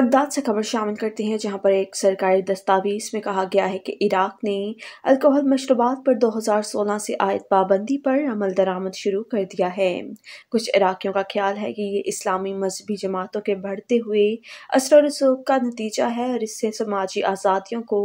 Baghdad से खबर शामिल करते हैं जहां पर एक सरकारी दस्तावेज में कहा गया है कि इराक ने अल्कोहल मशरूबात पर 2016 से आयद पाबंदी पर अमल दरामद शुरू कर दिया है कुछ इराकियों का ख्याल है कि ये इस्लामी मजहबी जमातों के बढ़ते हुए असर रसूख का नतीजा है और इससे समाजी आज़ादियों को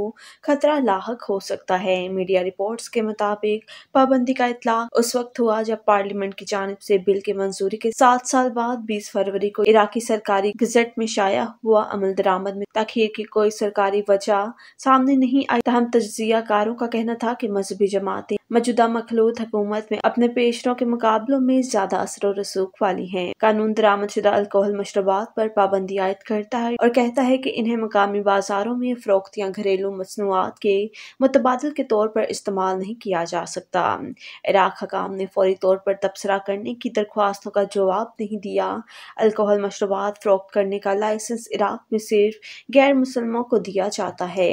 खतरा लाक हो सकता है मीडिया रिपोर्ट्स के मुताबिक पाबंदी का इतलाक उस वक्त हुआ जब पार्लियामेंट की जानब से बिल की मंजूरी के सात साल बाद बीस फरवरी को इराकी सरकारी गजट में शाया हुआ अमल दरामद में तखीर की कोई सरकारी वजह सामने नहीं आई तहम तजिया कारों का कहना था की मजहबी जमातें मौजूदा मखलूत हुकूमत में अपने पेशरों के मुकाबलों में ज्यादा असर रसूख वाली हैं कानून दरामद शुदा अल्कोहल मशरूबात पर पाबंदी आयद करता है और कहता है कि इन्हें मकामी बाजारों में फरोख्त या घरेलू मसनूआत के मुतबादल के तौर पर इस्तेमाल नहीं किया जा सकता इराक हकाम ने फौरी तौर पर तबसरा करने की दरख्वास्तों का जवाब नहीं दिया अल्कोहल मशरूबात फरोख्त करने का लाइसेंस इराक में सिर्फ गैर मुसलमों को दिया जाता है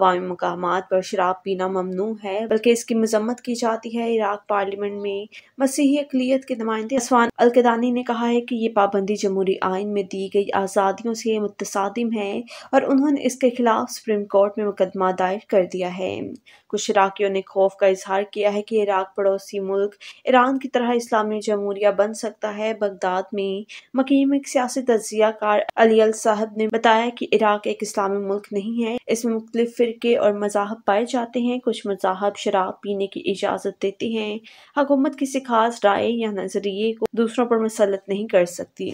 अवामी मकाम पर शराब पीना ममनू है बल्कि इसकी मजम्मत की जाती है इराक पार्लियामेंट में मसीही अकलीत के नुमाइंदे असवान अलकदानी ने कहा है कि ये पाबंदी जमहूरी आइन में दी गई आज़ादियों से मुतसादिम है और उन्होंने इसके खिलाफ सुप्रीम कोर्ट में मुकदमा दायर कर दिया है कुछ इराकियों ने खौफ का इजहार किया है कि इराक पड़ोसी मुल्क ईरान की तरह इस्लामी जमहूरिया बन सकता है बगदाद में मकीम एक सियासी तजिया कार अली अल साहब ने बताया कि इराक एक इस्लामी मुल्क नहीं है इसमें मुख्तलिफ फिरके और मजाहब पाए जाते हैं कुछ मजाहब शराब पीने करने की इजाज़त देती हैं हुकूमत किसी खास राय या नज़रिए को दूसरों पर मुसलत नहीं कर सकती